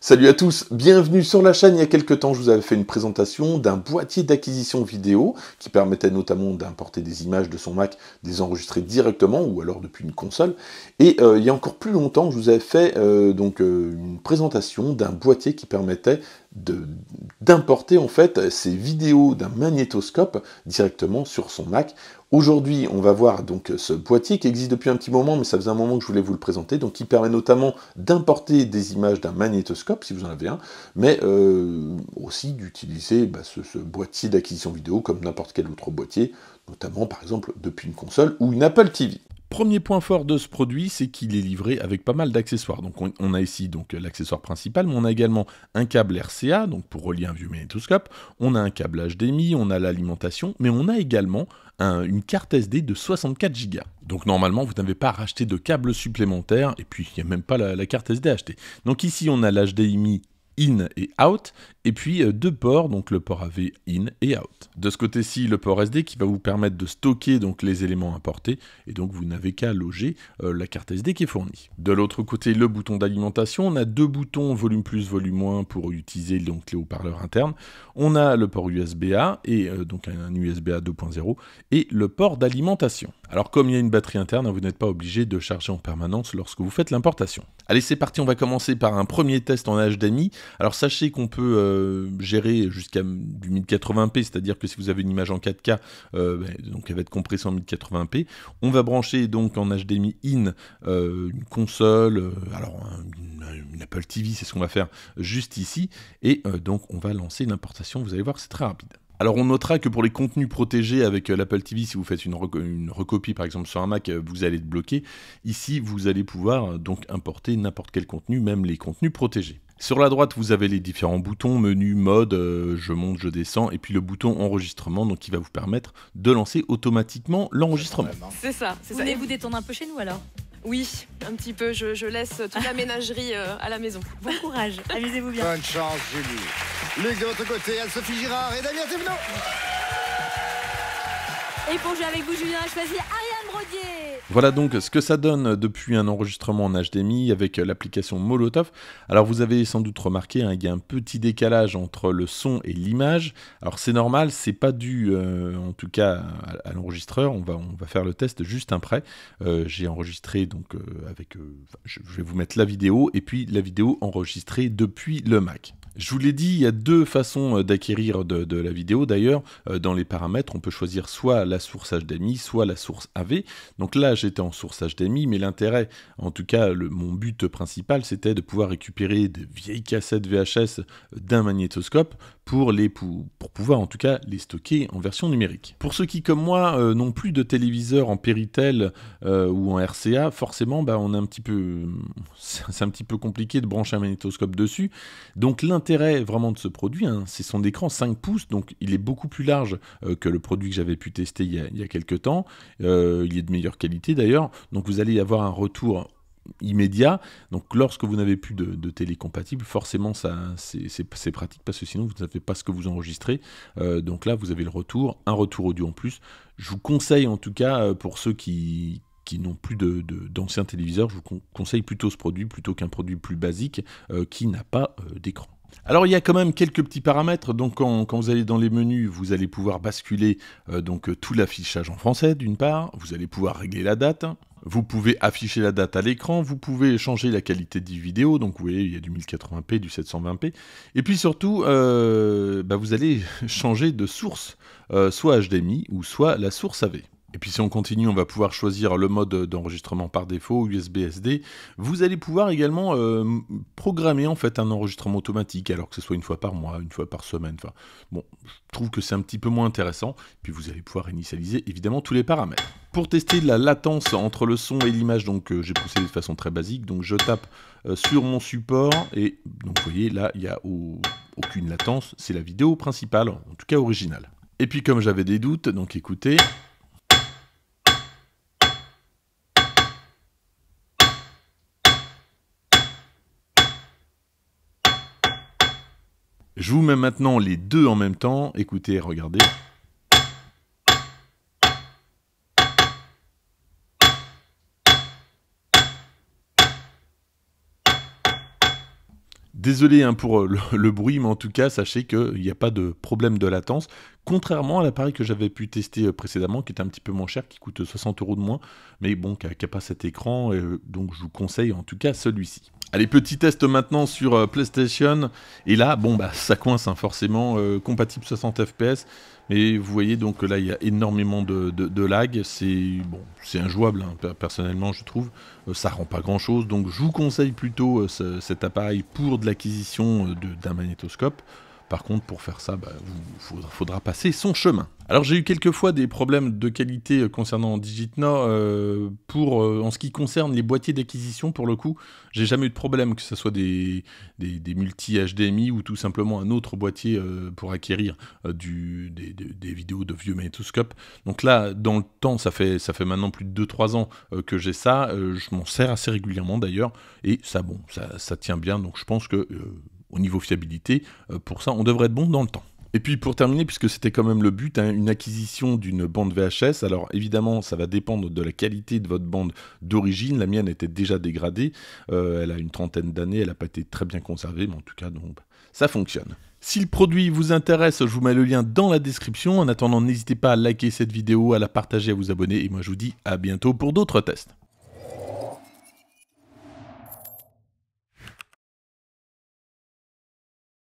Salut à tous, bienvenue sur la chaîne. Il y a quelques temps, je vous avais fait une présentation d'un boîtier d'acquisition vidéo qui permettait notamment d'importer des images de son Mac, des enregistrer directement ou alors depuis une console. Et euh, il y a encore plus longtemps, je vous avais fait euh, donc euh, une présentation d'un boîtier qui permettait d'importer en fait ces vidéos d'un magnétoscope directement sur son Mac. Aujourd'hui, on va voir donc ce boîtier qui existe depuis un petit moment, mais ça faisait un moment que je voulais vous le présenter, donc qui permet notamment d'importer des images d'un magnétoscope, si vous en avez un, mais euh, aussi d'utiliser bah, ce boîtier d'acquisition vidéo comme n'importe quel autre boîtier, notamment par exemple depuis une console ou une Apple TV. Premier point fort de ce produit, c'est qu'il est livré avec pas mal d'accessoires. Donc on, a ici donc l'accessoire principal, mais on a également un câble RCA, donc pour relier un vieux magnétoscope, on a un câble HDMI, on a l'alimentation, mais on a également une carte SD de 64 Go. Donc normalement, vous n'avez pas à racheter de câble supplémentaire, et puis il n'y a même pas la, carte SD à acheter. Donc ici, on a l'HDMI in et out, et puis euh, deux ports, donc le port AV in et out. De ce côté-ci, le port SD qui va vous permettre de stocker donc les éléments importés, et donc vous n'avez qu'à loger euh, la carte SD qui est fournie. De l'autre côté, le bouton d'alimentation, on a deux boutons volume plus, volume moins pour utiliser donc les haut-parleurs internes. On a le port USB-A et euh, donc un USB-A 2.0 et le port d'alimentation. Alors comme il y a une batterie interne, hein, vous n'êtes pas obligé de charger en permanence lorsque vous faites l'importation. Allez, c'est parti, on va commencer par un premier test en HDMI. Alors sachez qu'on peut euh, gérer jusqu'à du 1080p, c'est-à-dire que si vous avez une image en 4K, euh, ben, donc elle va être compressée en 1080p. On va brancher donc en HDMI in euh, une console, alors une, Apple TV, c'est ce qu'on va faire juste ici, et donc on va lancer l'importation. Vous allez voir, c'est très rapide. Alors on notera que pour les contenus protégés avec l'Apple TV, si vous faites une, une, recopie par exemple sur un Mac, vous allez être bloqué. Ici, vous allez pouvoir donc importer n'importe quel contenu, même les contenus protégés. Sur la droite, vous avez les différents boutons, menu, mode, euh, je monte, je descends, et puis le bouton enregistrement, donc qui va vous permettre de lancer automatiquement l'enregistrement. C'est ça, c'est ça. Et vous détendre un peu chez nous alors oui, un petit peu. Je, laisse toute la ménagerie euh, à la maison. Bon courage, amusez-vous bien. Bonne chance, Julie. Luc de votre côté, Anne-Sophie Girard et Damien Thévenot. Et pour jouer avec vous, Julien a choisi Ariane Brodier. Voilà donc ce que ça donne depuis un enregistrement en HDMI avec l'application Molotov. Alors vous avez sans doute remarqué, qu'il hein, y a un petit décalage entre le son et l'image. Alors c'est normal, c'est pas dû euh, en tout cas à, l'enregistreur. On va, on va faire le test juste après. Euh, j'ai enregistré donc euh, avec, je vais vous mettre la vidéo et puis la vidéo enregistrée depuis le Mac. Je vous l'ai dit, il y a deux façons euh, d'acquérir de, la vidéo d'ailleurs. Euh, dans les paramètres, on peut choisir soit la source HDMI, soit la source AV. Donc là, j'étais en source HDMI, mais l'intérêt, en tout cas mon but principal, c'était de pouvoir récupérer de vieilles cassettes VHS euh, d'un magnétoscope pour les, en tout cas les stocker en version numérique. Pour ceux qui, comme moi, euh, n'ont plus de téléviseur en Péritel euh, ou en RCA, forcément, bah, on a un petit peu, c'est un petit peu compliqué de brancher un magnétoscope dessus. Donc l'intérêt vraiment de ce produit, hein, c'est son écran 5 pouces, donc il est beaucoup plus large euh, que le produit que j'avais pu tester il y a, il y a quelques temps. il est de meilleure qualité d'ailleurs, donc vous allez avoir un retour immédiat. Donc lorsque vous n'avez plus de, de, télé compatible, forcément ça c'est pratique parce que sinon vous ne savez pas ce que vous enregistrez. Euh, donc là vous avez le retour, un retour audio en plus. Je vous conseille en tout cas euh, pour ceux qui, qui n'ont plus de, d'anciens téléviseurs, je vous conseille plutôt ce produit plutôt qu'un produit plus basique euh, qui n'a pas d'écran. Alors il y a quand même quelques petits paramètres. Donc quand, vous allez dans les menus, vous allez pouvoir basculer donc tout l'affichage en français d'une part. Vous allez pouvoir régler la date. Vous pouvez afficher la date à l'écran, vous pouvez changer la qualité des vidéos, donc vous voyez, il y a du 1080p, du 720p. Et puis surtout, euh, bah, vous allez changer de source, euh, soit HDMI ou soit la source AV. Et puis si on continue, on va pouvoir choisir le mode d'enregistrement par défaut, USB SD. Vous allez pouvoir également euh, programmer en fait un enregistrement automatique, alors que ce soit une fois par mois, une fois par semaine. Enfin, bon, je trouve que c'est un petit peu moins intéressant. Puis vous allez pouvoir initialiser évidemment tous les paramètres. Pour tester la latence entre le son et l'image, donc euh, j'ai poussé de façon très basique. Donc je tape euh, sur mon support et donc vous voyez là, il n'y a aucune latence. C'est la vidéo principale, en tout cas originale. Et puis comme j'avais des doutes, donc écoutez, Je vous mets maintenant les deux en même temps. Écoutez, regardez. Désolé hein, pour euh, le, bruit, mais en tout cas, sachez qu'il n'y a pas de problème de latence contrairement à l'appareil que j'avais pu tester euh, précédemment, qui est un petit peu moins cher, qui coûte 60 euros de moins, mais bon, qui n'a pas cet écran, euh, donc je vous conseille en tout cas celui-ci. Allez, petit test maintenant sur euh, PlayStation, et là, bon, bah ça coince hein, forcément, compatible 60 FPS, mais vous voyez donc là, il y a énormément de, lag, c'est bon, injouable, hein, personnellement je trouve, ça rend pas grand-chose, donc je vous conseille plutôt cet appareil pour de l'acquisition d'un magnétoscope, par contre, pour faire ça, il bah, faudra, passer son chemin. Alors j'ai eu quelquefois des problèmes de qualité euh, concernant Digitnor, euh, pour, euh, en ce qui concerne les boîtiers d'acquisition, pour le coup, j'ai jamais eu de problème, que ce soit des, des, multi-HDMI ou tout simplement un autre boîtier pour acquérir des, vidéos de vieux Scope. Donc là, dans le temps, ça fait, ça fait maintenant plus de 2-3 ans que j'ai ça. je m'en sers assez régulièrement d'ailleurs. Et ça, bon, ça tient bien. Donc je pense que au niveau fiabilité, euh, pour ça, on devrait être bon dans le temps. Et puis pour terminer, puisque c'était quand même le but, hein, une acquisition d'une bande VHS, alors évidemment ça va dépendre de la qualité de votre bande d'origine, la mienne était déjà dégradée, euh, elle a une trentaine d'années, elle n'a pas été très bien conservée, mais en tout cas donc, ça fonctionne. Si le produit vous intéresse, je vous mets le lien dans la description, en attendant n'hésitez pas à liker cette vidéo, à la partager, à vous abonner, et moi je vous dis à bientôt pour d'autres tests.